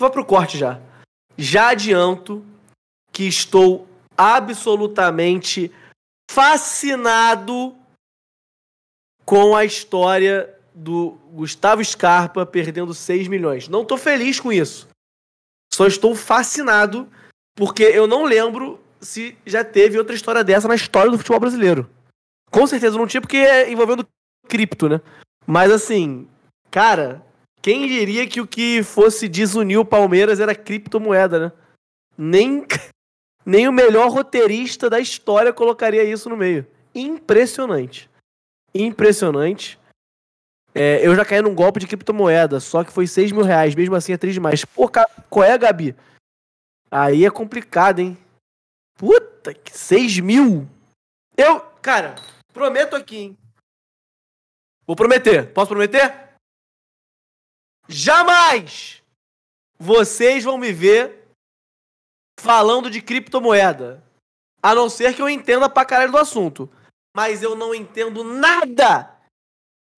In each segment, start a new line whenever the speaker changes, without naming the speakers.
Vou pro corte já. Já adianto que estou absolutamente fascinado com a história do Gustavo Scarpa perdendo 6 milhões. Não tô feliz com isso. Só estou fascinado porque eu não lembro se já teve outra história dessa na história do futebol brasileiro. Com certeza não tinha, porque é envolvendo cripto, né? Mas assim, cara, quem diria que o que fosse desunir o Palmeiras era criptomoeda, né? Nem, nem o melhor roteirista da história colocaria isso no meio. Impressionante. Impressionante. É, eu já caí num golpe de criptomoeda, só que foi 6 mil reais. Mesmo assim é 3 demais. Pô, qual é, Gabi? Aí é complicado, hein? Puta
que 6 mil? Eu, cara, prometo aqui, hein? Vou prometer. Posso prometer? Jamais vocês vão me ver falando de criptomoeda.
A não ser que eu entenda pra caralho do assunto. Mas eu não entendo nada!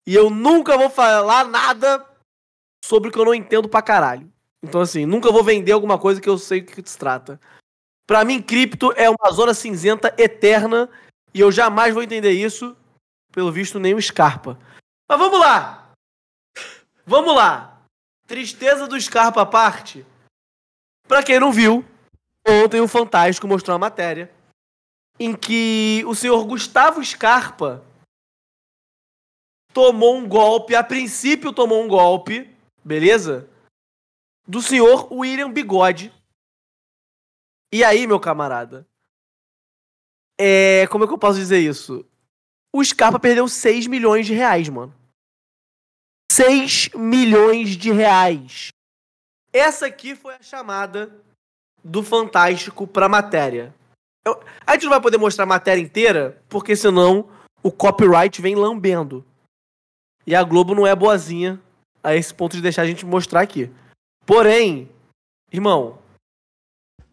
E eu nunca vou falar nada sobre o que eu não entendo pra caralho. Então, assim, nunca vou vender alguma coisa que eu sei o que se trata. Pra mim, cripto é uma zona cinzenta eterna. E eu jamais vou entender isso. Pelo visto, nem o Scarpa. Mas vamos lá! Vamos lá! Tristeza do Scarpa à parte. Pra quem não viu, ontem o Fantástico mostrou uma matéria em que o senhor Gustavo Scarpa tomou um golpe, a princípio tomou um golpe, beleza? Do senhor William Bigode. E aí, meu camarada? É, como é que eu posso dizer isso? O Scarpa perdeu 6 milhões de reais, mano. 6 milhões de reais. Essa aqui foi a chamada do Fantástico pra matéria. Eu, a gente não vai poder mostrar a matéria inteira, porque senão o copyright vem lambendo. E a Globo não é boazinha a esse ponto de deixar a gente mostrar aqui. Porém, irmão.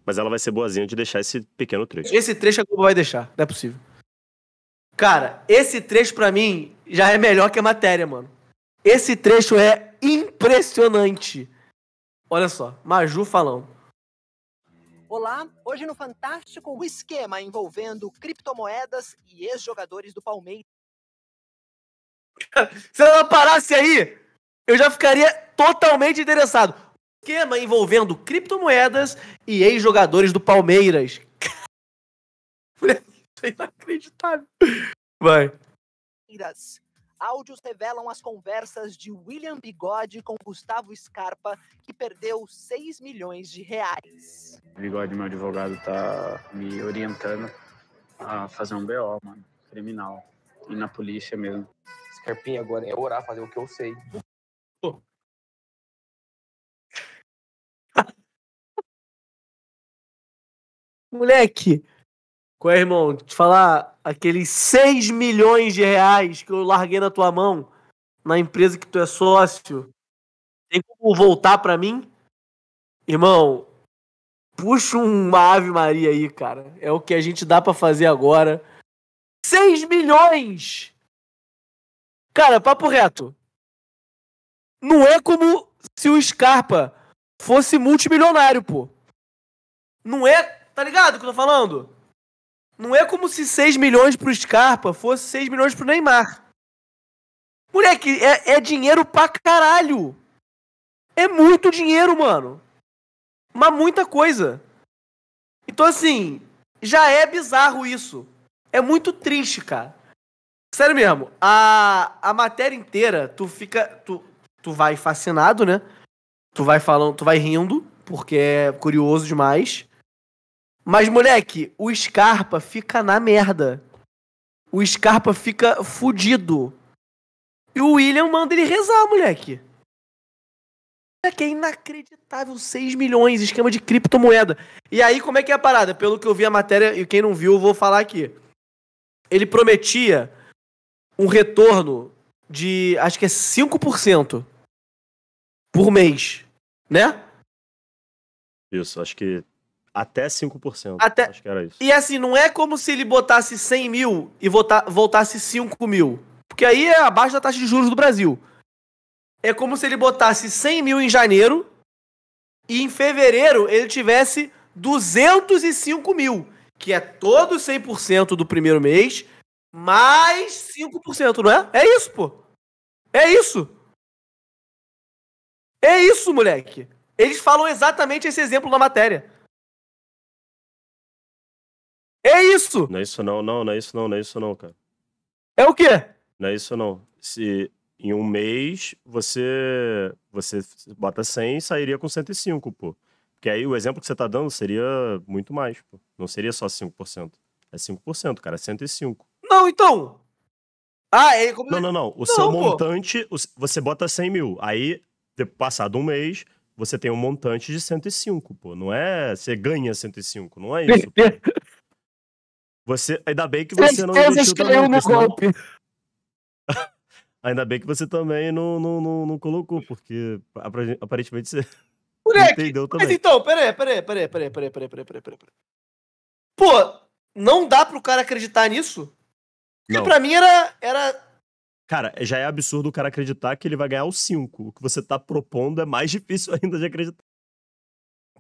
Mas ela vai ser boazinha de deixar esse pequeno trecho.
Esse trecho a Globo vai deixar, não é possível. Cara, esse trecho para mim já é melhor que a matéria, mano. Esse trecho é impressionante. Olha só, Maju falando. Olá, hoje no Fantástico, o esquema envolvendo criptomoedas e ex-jogadores do Palmeiras. Se ela parasse aí, eu já ficaria totalmente interessado. O esquema envolvendo criptomoedas e ex-jogadores do Palmeiras. Isso é inacreditável. Vai. Áudios revelam as conversas de William Bigode com Gustavo Scarpa, que perdeu 6 milhões de reais.
Bigode, meu advogado, tá me orientando
a fazer um BO, mano, criminal. E na polícia mesmo. Scarpinha, agora é orar, fazer o que eu sei. Moleque! Qual é, irmão? Te falar, aqueles 6 milhões de reais que eu larguei na
tua mão, na empresa que tu é sócio, tem como voltar para mim? Irmão, puxa uma Ave Maria aí, cara. É o que a gente dá para fazer agora. 6 milhões! Cara, papo reto. Não é como se o Scarpa fosse multimilionário, pô. Não é. Tá ligado o que eu tô falando? Não é como se 6 milhões pro Scarpa fosse 6 milhões pro Neymar. Moleque, é, é dinheiro pra caralho. É muito dinheiro, mano. Mas muita coisa. Então, assim, já é bizarro isso. É muito triste, cara. Sério mesmo, a, a matéria inteira, tu fica. Tu, tu vai fascinado, né? Tu vai falando, tu vai rindo, porque é curioso demais. Mas, moleque, o Scarpa fica na merda. O Scarpa fica fudido. E o William manda ele rezar, moleque. Moleque, é inacreditável. 6 milhões, esquema de criptomoeda. E aí, como é que é a parada? Pelo que eu vi a matéria, e quem não viu, eu vou falar aqui. Ele prometia um retorno de, acho que é 5% por mês, né?
Isso, acho que até 5%. Até... Acho que era
isso. E assim, não é como se ele botasse 100 mil e voltasse 5 mil. Porque aí é abaixo da taxa de juros do Brasil. É como se ele botasse 100 mil em janeiro e em fevereiro ele tivesse 205 mil, que é todo 100% do primeiro mês, mais 5%, não é? É isso,
pô. É isso. É isso, moleque. Eles falam exatamente esse exemplo na matéria.
É isso! Não é isso não, não, não é isso não, não é isso não, cara. É o quê? Não é isso não. Se em um mês você você bota 100 e sairia com 105, pô. Porque aí o exemplo que você tá dando seria muito mais, pô. Não seria só 5%. É 5%, cara, é 105. Não, então. Ah, é como... Não, não, não. O não, seu pô. montante, você bota 100 mil. Aí, passado um mês, você tem um montante de 105, pô. Não é você ganha 105, não é isso. Você, ainda bem que você não investiu também, golpe. ainda bem que você também não, não, não, não colocou, porque aparentemente você
Moleque, entendeu também. Mas então, peraí, peraí, peraí, peraí, peraí, peraí, peraí, peraí, peraí. Pô, não dá pro cara acreditar nisso? Porque não. pra mim era, era Cara,
já é absurdo o cara acreditar que ele vai ganhar o 5. O que você tá propondo é mais difícil ainda de acreditar.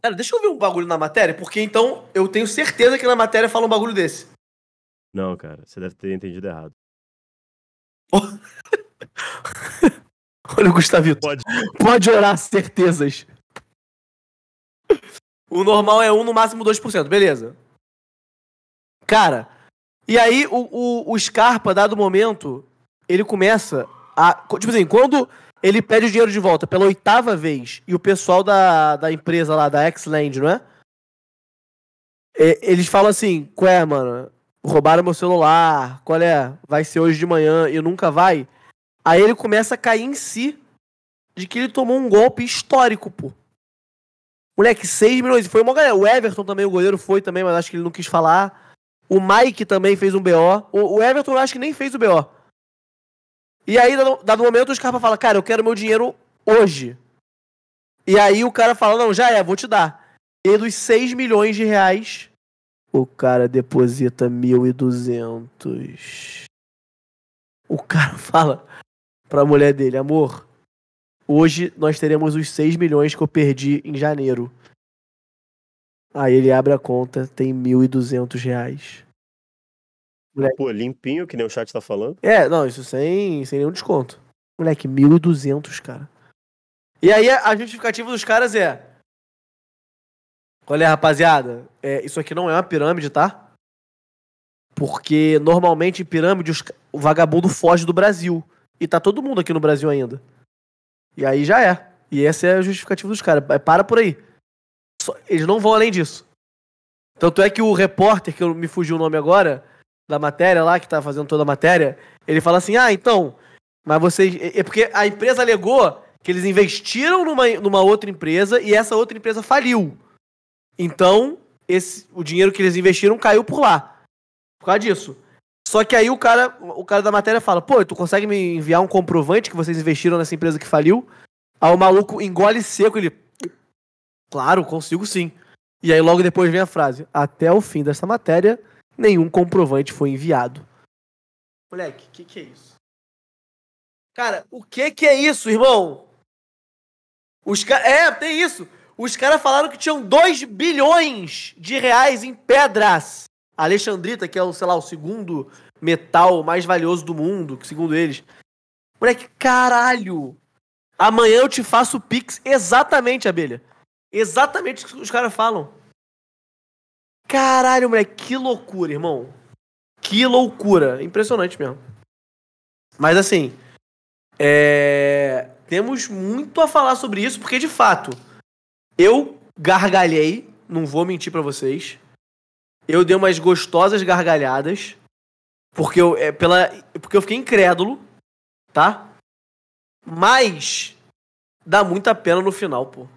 Cara, deixa eu ver um bagulho na matéria, porque então eu tenho certeza que na matéria fala um bagulho desse.
Não, cara, você deve ter entendido errado.
Olha o Gustavito. Pode. Pode orar, certezas.
O normal é 1, no máximo 2%, beleza. Cara, e aí o, o, o Scarpa, dado momento, ele começa a. Tipo assim, quando ele pede o dinheiro de volta pela oitava vez e o pessoal da, da empresa lá, da X-Land, não é? é? Eles falam assim: Qual é, mano? roubaram meu celular, qual é? Vai ser hoje de manhã e nunca vai. Aí ele começa a cair em si de que ele tomou um golpe histórico, pô. Moleque, 6 milhões. Foi uma galera. O Everton também, o goleiro foi também, mas acho que ele não quis falar. O Mike também fez um BO. O, o Everton acho que nem fez o BO. E aí, dado, dado momento, os caras falam, cara, eu quero meu dinheiro hoje. E aí o cara fala, não, já é, vou te dar. E dos 6 milhões de reais, o cara deposita 1.200. O cara fala pra mulher dele: amor, hoje nós teremos os 6 milhões que eu perdi em janeiro. Aí ele abre a conta, tem 1.200 reais.
Moleque... Pô, limpinho, que nem o chat tá falando.
É, não, isso sem, sem nenhum desconto. Moleque, 1.200, cara. E aí a justificativa dos caras é: Olha, rapaziada, é, isso aqui não é uma pirâmide, tá? Porque normalmente em pirâmide os, o vagabundo foge do Brasil. E tá todo mundo aqui no Brasil ainda. E aí já é. E esse é o justificativo dos caras. É, para por aí. Só, eles não vão além disso. Tanto é que o repórter, que eu me fugiu o nome agora, da matéria lá, que tá fazendo toda a matéria, ele fala assim: ah, então, mas vocês. É, é porque a empresa alegou que eles investiram numa, numa outra empresa e essa outra empresa faliu. Então, esse, o dinheiro que eles investiram caiu por lá. Por causa disso. Só que aí o cara, o cara da matéria fala: pô, tu consegue me enviar um comprovante que vocês investiram nessa empresa que faliu? Aí o maluco engole seco, ele. Claro, consigo sim. E aí logo depois vem a frase: até o fim dessa matéria,
nenhum comprovante foi enviado. Moleque, o que, que é isso? Cara, o que que é isso, irmão? Os caras. É, tem isso.
Os caras falaram que tinham 2 bilhões de reais em pedras. A Alexandrita, que é o, sei lá, o segundo metal mais valioso do mundo, segundo eles. Moleque, caralho! Amanhã eu te faço pix exatamente, abelha. Exatamente o que os caras falam. Caralho, moleque, que loucura, irmão. Que loucura. Impressionante mesmo. Mas assim, é... temos muito a falar sobre isso, porque de fato eu gargalhei, não vou mentir para vocês. Eu dei umas gostosas gargalhadas, porque eu, é, pela, porque eu fiquei incrédulo, tá? Mas dá muita pena no final, pô.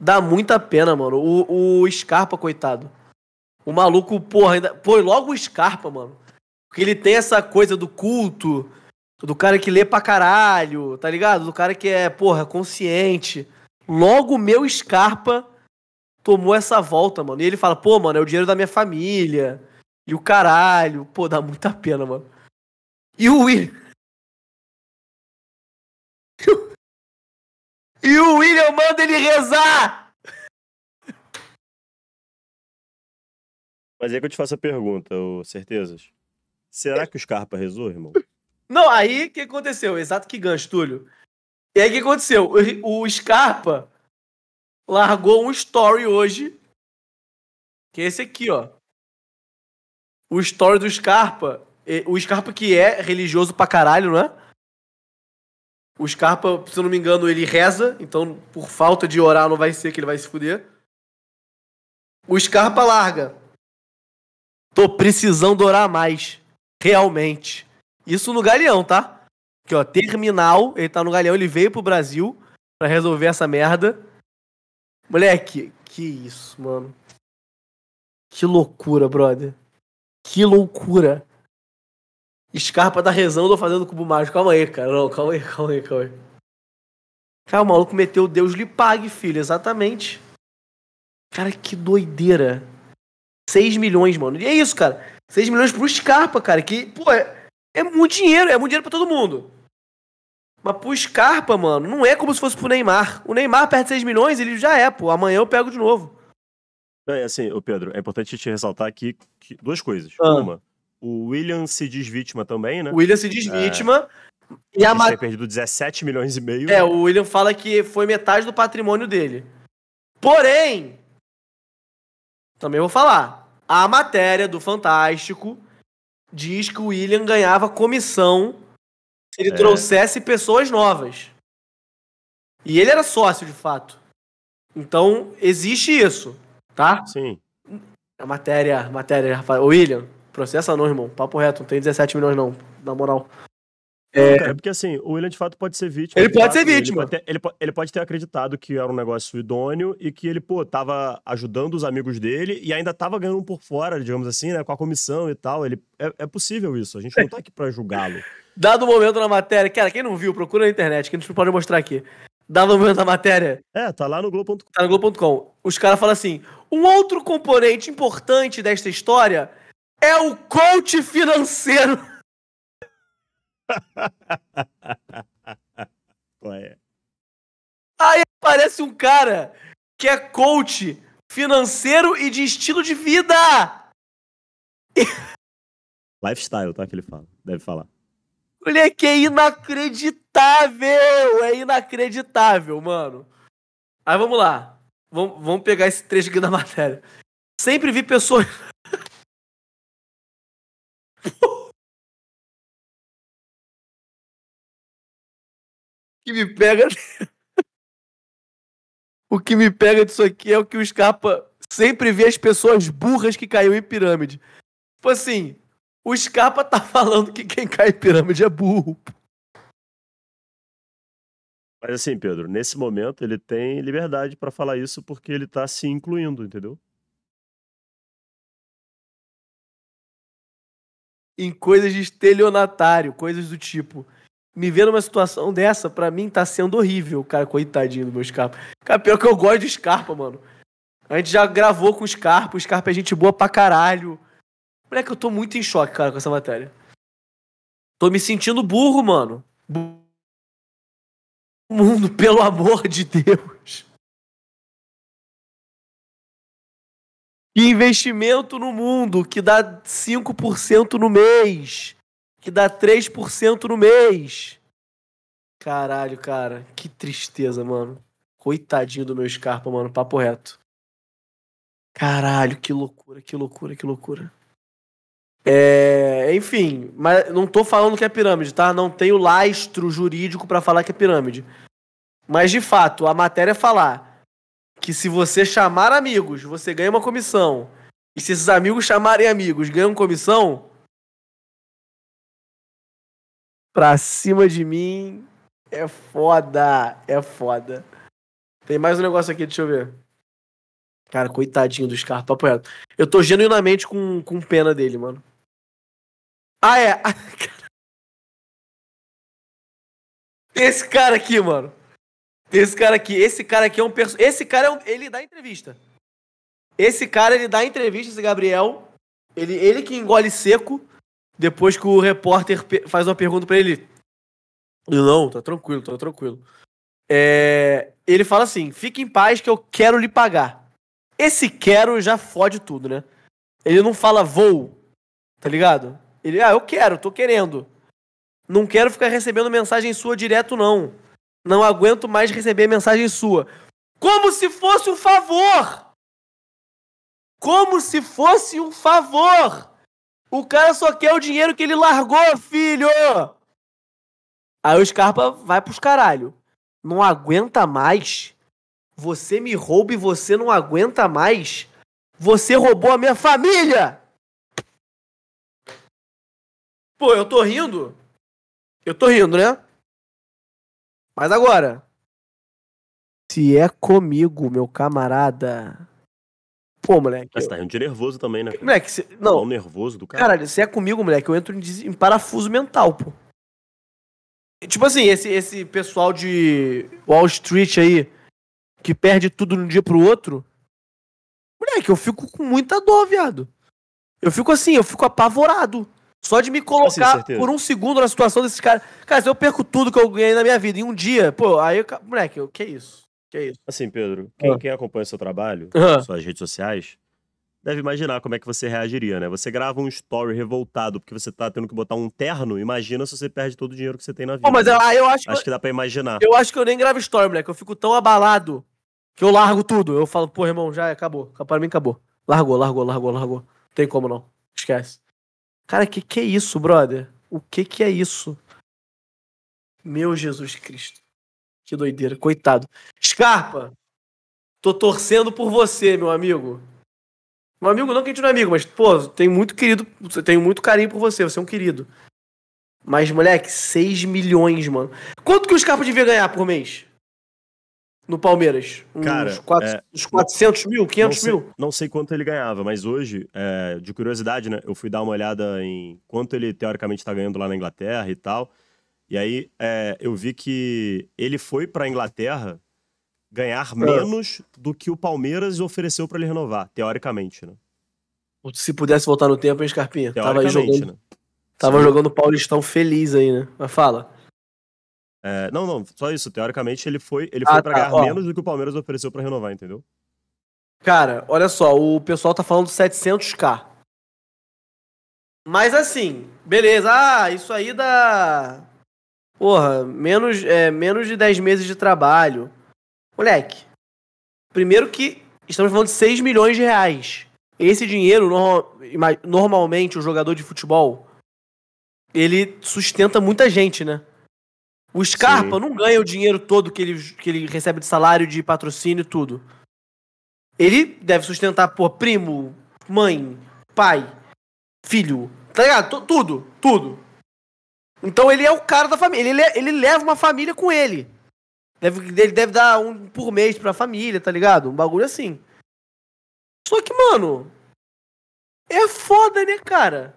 Dá muita pena, mano. O, o Scarpa, coitado. O maluco, porra, ainda. Pô, logo o Scarpa, mano. Porque ele tem essa coisa do culto, do cara que lê pra caralho, tá ligado? Do cara que é, porra, consciente. Logo, meu Scarpa tomou essa volta, mano. E ele fala, pô, mano, é o dinheiro da minha família.
E o caralho. Pô, dá muita pena, mano. E o William. E o William manda ele rezar! Mas é que eu te faço a
pergunta, ô certezas. Será que o Scarpa rezou, irmão?
Não, aí o que
aconteceu? Exato que gancho, Túlio. E aí o que aconteceu? O Scarpa largou um story hoje. Que é esse aqui, ó. O story do Scarpa. O Scarpa que é religioso pra caralho, né?
O Scarpa, se eu não me engano, ele reza, então por falta de orar não vai ser que ele vai se fuder. O Scarpa larga.
Tô precisando orar mais. Realmente. Isso no Galeão, tá? Aqui, ó, terminal, ele tá no Galeão, ele veio pro Brasil pra resolver essa merda. Moleque, que isso, mano. Que loucura, brother. Que loucura. escarpa tá rezando tô fazendo cubo mágico. Calma aí, cara. Não, calma aí, calma aí, calma aí. Cara, o maluco meteu Deus lhe pague, filho. Exatamente. Cara, que doideira. 6 milhões, mano. E é isso, cara. 6 milhões pro Scarpa, cara. Que, pô, é- é muito dinheiro, é muito dinheiro para todo mundo. Mas pro Scarpa, mano, não é como se fosse pro Neymar. O Neymar perde 6 milhões, ele já é, pô. Amanhã eu pego de novo. É, assim, ô Pedro, é importante te ressaltar aqui que,
duas coisas. Ah. Uma, o William se diz vítima também, né? O William se diz é. vítima.
É... E a Mar... perdido
17 milhões
e meio. É, o William fala que foi metade do patrimônio dele. Porém, também vou falar. A matéria do Fantástico diz que o William ganhava comissão se ele é. trouxesse pessoas novas. E ele era sócio, de fato. Então, existe isso, tá? Sim. A matéria, matéria, Rafael. William, processa não, irmão. Papo reto, não tem 17 milhões não, na moral.
É... Não, cara,
porque assim, o William de fato pode ser vítima. Ele pode fato, tá? ser vítima. Ele pode, ter, ele, ele pode, ter, acreditado que era um negócio idôneo e que ele, pô, tava ajudando os amigos dele e ainda tava ganhando um por fora, digamos assim, né,
com a comissão e tal. Ele, é, é possível isso, a gente não tá aqui pra julgá-lo. Dado o momento na matéria, cara, quem não viu, procura na internet, que a gente não pode mostrar aqui. Dado o momento da matéria. É, tá lá no Globo.com. Tá no Globo.com. Os caras falam assim: um outro componente importante desta história
é o coach financeiro. Qual é? Aí aparece um cara
que é coach financeiro e de estilo de vida.
Lifestyle, tá? Que ele fala. Deve falar.
Moleque, é inacreditável! É inacreditável, mano. Aí vamos lá.
Vom, vamos pegar esse trecho aqui da matéria. Sempre vi pessoas. que me pega. o que
me pega disso aqui é o que o Scarpa sempre vê as pessoas burras que caiu em pirâmide.
Tipo assim, o Scarpa tá falando que quem cai em pirâmide é burro.
Mas assim, Pedro, nesse momento ele tem liberdade para falar isso porque ele tá se incluindo, entendeu?
Em coisas de estelionatário, coisas do tipo me ver numa situação dessa, para mim tá sendo horrível, cara, coitadinho do meu Scarpa. Cara, pior que eu gosto de Scarpa, mano. A gente já gravou com o Scarpa, o Scarpa é gente boa pra caralho. Moleque, eu tô muito em choque, cara, com essa matéria. Tô me sentindo burro, mano.
Burro. Mundo, pelo amor de Deus. Que investimento no mundo que
dá 5% no mês que dá 3% no mês. Caralho, cara. Que tristeza, mano. Coitadinho do meu Scarpa, mano. Papo reto. Caralho, que loucura, que loucura, que loucura. É, enfim, mas não tô falando que é pirâmide, tá? Não tenho lastro jurídico para falar que é pirâmide. Mas de fato, a matéria é falar que se você chamar amigos, você ganha uma comissão. E se esses amigos chamarem amigos,
ganham comissão, pra cima de mim. É foda, é foda. Tem mais um negócio aqui, deixa eu ver. Cara, coitadinho do Scarpa, papo Eu tô genuinamente com, com pena dele, mano. Ah, é. Esse cara aqui, mano. Esse cara aqui, esse cara aqui é um perso... Esse cara
é um... ele dá entrevista. Esse cara ele dá entrevista, esse Gabriel. Ele ele que engole seco depois que o repórter faz uma pergunta para ele. Não, tá tranquilo, tá tranquilo. É, ele fala assim: fique em paz que eu quero lhe pagar. Esse quero já fode tudo, né? Ele não fala vou, tá ligado? Ele, ah, eu quero, tô querendo. Não quero ficar recebendo mensagem sua direto, não. Não aguento mais receber mensagem sua. Como se
fosse um favor! Como se fosse um favor! O cara só quer o dinheiro que ele largou, filho!
Aí o Scarpa vai pros caralho. Não aguenta mais. Você me rouba e você não aguenta mais. Você roubou a minha família!
Pô, eu tô rindo. Eu tô rindo, né? Mas agora. Se é comigo,
meu camarada. Pô, moleque. Mas eu...
tá rindo de nervoso também, né? Cara? Moleque, cê... não. Tá nervoso do cara. Caralho,
você é comigo, moleque, eu entro em, em parafuso mental, pô. Tipo assim, esse, esse pessoal de Wall Street aí, que perde tudo de um dia pro outro. Moleque, eu fico com muita dor, viado. Eu fico assim, eu fico apavorado. Só de me colocar assim, por um segundo na situação desses caras. Cara, se eu perco tudo que eu ganhei na minha vida em um dia, pô, aí, eu... moleque, eu... que isso?
Que é isso. Assim, Pedro, quem, ah. quem acompanha o seu trabalho, ah. suas redes sociais, deve imaginar como é que você reagiria, né? Você grava um story revoltado porque você tá tendo que botar um terno, imagina se você perde todo o dinheiro que você tem na vida. Pô, mas né? eu, né? eu acho, que, acho que dá pra imaginar.
Eu acho que eu nem gravo story, moleque. Eu fico tão abalado que eu largo tudo. Eu falo, pô, irmão, já acabou. Para mim acabou. Largou, largou, largou, largou. Não tem como não. Esquece. Cara, que que é isso, brother? O que que é isso? Meu Jesus Cristo. Que doideira, coitado. Scarpa, tô torcendo por você, meu amigo. Meu amigo, não que a gente não é amigo, mas, pô, tenho muito querido, tenho muito carinho por você, você é um querido. Mas, moleque, 6 milhões, mano. Quanto que o Scarpa devia ganhar por mês? No Palmeiras? Uns, Cara, quatro, é, uns 400 não, mil, 500 não sei, mil?
Não sei quanto ele ganhava, mas hoje, é, de curiosidade, né? Eu fui dar uma olhada em quanto ele teoricamente tá ganhando lá na Inglaterra e tal. E aí é, eu vi que ele foi para a Inglaterra ganhar é. menos do que o Palmeiras ofereceu para ele renovar, teoricamente, né? Se pudesse voltar no tempo, hein, Scarpinha? Tava aí jogando, né?
tava Sim. jogando Paulistão feliz aí, né?
Mas fala. É, não, não, só isso. Teoricamente, ele foi, ele ah, foi pra tá, ganhar ó. menos do que o Palmeiras ofereceu para renovar,
entendeu? Cara, olha só, o pessoal tá falando 700k. Mas assim, beleza, ah, isso aí dá Porra, menos, é, menos de 10 meses de trabalho. Moleque, primeiro que estamos falando de 6 milhões de reais. Esse dinheiro, no, normalmente, o jogador de futebol, ele sustenta muita gente, né? O Scarpa Sim. não ganha o dinheiro todo que ele, que ele recebe de salário, de patrocínio e tudo. Ele deve sustentar, pô, primo, mãe, pai, filho, tá ligado? T tudo, tudo. Então ele é o cara da família. Ele, ele leva uma família com ele. Deve, ele deve dar um por mês pra família, tá ligado?
Um bagulho assim. Só que, mano. É foda, né, cara?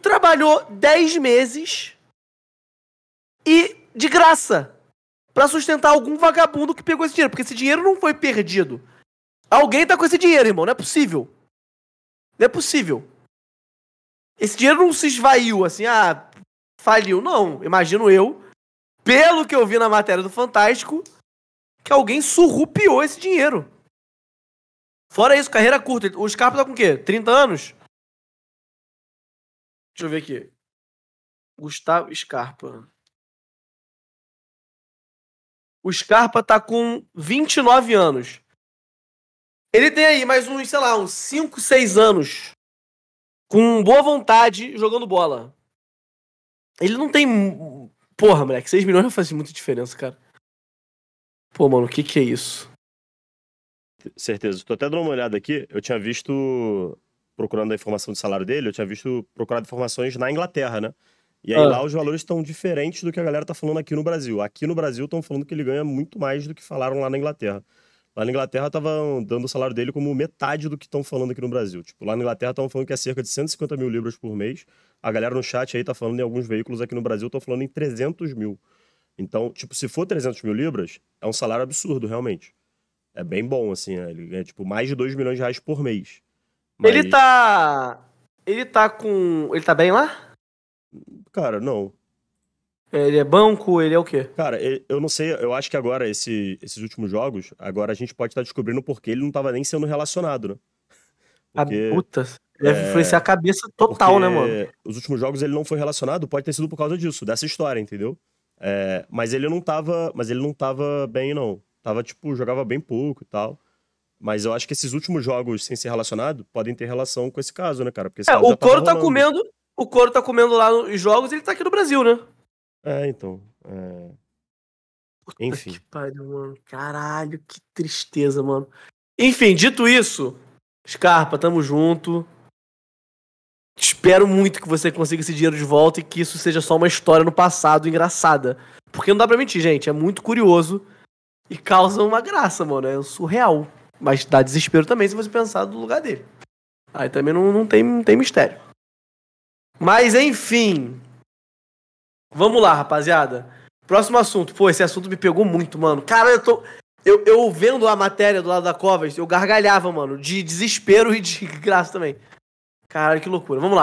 Trabalhou 10 meses. E de graça. para sustentar algum vagabundo que pegou esse dinheiro. Porque esse dinheiro
não foi perdido. Alguém tá com esse dinheiro, irmão. Não é possível. Não é possível. Esse dinheiro não se esvaiu, assim, ah, faliu. Não, imagino eu, pelo que eu vi na matéria do Fantástico, que alguém surrupiou
esse dinheiro. Fora isso, carreira curta. O Scarpa tá com o quê? 30 anos? Deixa eu ver aqui. Gustavo Scarpa. O Scarpa tá com 29 anos. Ele tem aí mais uns, sei lá, uns 5, 6 anos
com boa vontade jogando bola. Ele não tem. Porra, moleque, 6 milhões não faz muita diferença, cara. Pô, mano, o que que é isso?
Certeza. Tô até dando uma olhada aqui. Eu tinha visto, procurando a informação do salário dele, eu tinha visto procurado informações na Inglaterra, né? E aí ah. lá os valores estão diferentes do que a galera tá falando aqui no Brasil. Aqui no Brasil estão falando que ele ganha muito mais do que falaram lá na Inglaterra. Lá na Inglaterra estavam dando o salário dele como metade do que estão falando aqui no Brasil. Tipo, lá na Inglaterra estavam falando que é cerca de 150 mil libras por mês. A galera no chat aí tá falando em alguns veículos aqui no Brasil, estão falando em 300 mil. Então, tipo, se for 300 mil libras, é um salário absurdo, realmente. É bem bom, assim, né? ele ganha, é, tipo, mais de 2 milhões de reais por mês.
Mas... Ele tá... Ele tá com... Ele tá bem lá?
Cara, não. É, ele é banco, ele é o quê? Cara, eu não sei, eu acho que agora, esse, esses últimos jogos, agora a gente pode estar tá descobrindo porque ele não estava nem sendo relacionado, né? Ah, porque, a
puta, deve é... influenciar a cabeça total, né, mano?
Os últimos jogos ele não foi relacionado, pode ter sido por causa disso, dessa história, entendeu? É, mas ele não tava. Mas ele não tava bem, não. Tava, tipo, jogava bem pouco e tal. Mas eu acho que esses últimos jogos, sem ser relacionado, podem ter relação com esse caso, né, cara? Porque é, o couro tá comendo.
O couro tá comendo lá nos jogos ele tá aqui no Brasil, né? É, então. É... Puta Enfim. que pariu, mano. Caralho, que tristeza, mano. Enfim, dito isso, Scarpa, tamo junto. Espero muito que você consiga esse dinheiro de volta e que isso seja só uma história no passado engraçada. Porque não dá pra mentir, gente. É muito curioso e causa uma graça, mano. É surreal. Mas dá desespero também se você pensar do lugar dele. Aí também não, não, tem, não tem mistério. Mas enfim, Vamos lá, rapaziada. Próximo assunto. Pô, esse assunto me pegou muito, mano. Cara, eu tô. Eu, eu vendo
a matéria do lado da Covas, eu gargalhava, mano, de desespero e de graça também. Caralho, que loucura. Vamos lá.